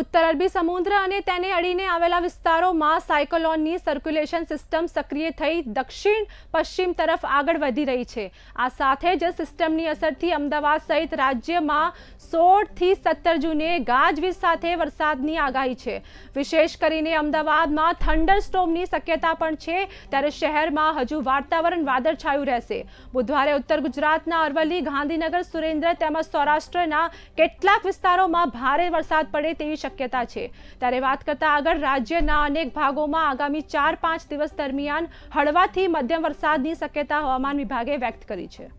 ઉત્તર અરબી સમુદ્ર અને તેને અડીને આવેલા વિસ્તારોમાં સાયકોલોનની સર્ક્યુલેશન સિસ્ટમ સક્રિય થઈ દક્ષિણ પશ્ચિમ તરફ આગળ વધી રહી છે આ સાથે જ સિસ્ટમની અસરથી અમદાવાદ સહિત રાજ્યમાં સોળથી સત્તર જૂને ગાજવીજ સાથે વરસાદની આગાહી છે વિશેષ કરીને અમદાવાદમાં થંડર થંડરસ્ટોમની શક્યતા પણ છે ત્યારે શહેરમાં હજુ વાતાવરણ વાદળછાયું રહેશે બુધવારે ઉત્તર ગુજરાતના અરવલ્લી ગાંધીનગર સુરેન્દ્ર તેમજ સૌરાષ્ટ્રના કેટલાક વિસ્તારોમાં ભારે વરસાદ પડે તેવી શક્યતા છે ત્યારે વાત કરતા આગળ રાજ્યના અનેક ભાગોમાં આગામી ચાર પાંચ દિવસ દરમિયાન હળવાથી મધ્યમ વરસાદની શક્યતા હવામાન વિભાગે વ્યક્ત કરી છે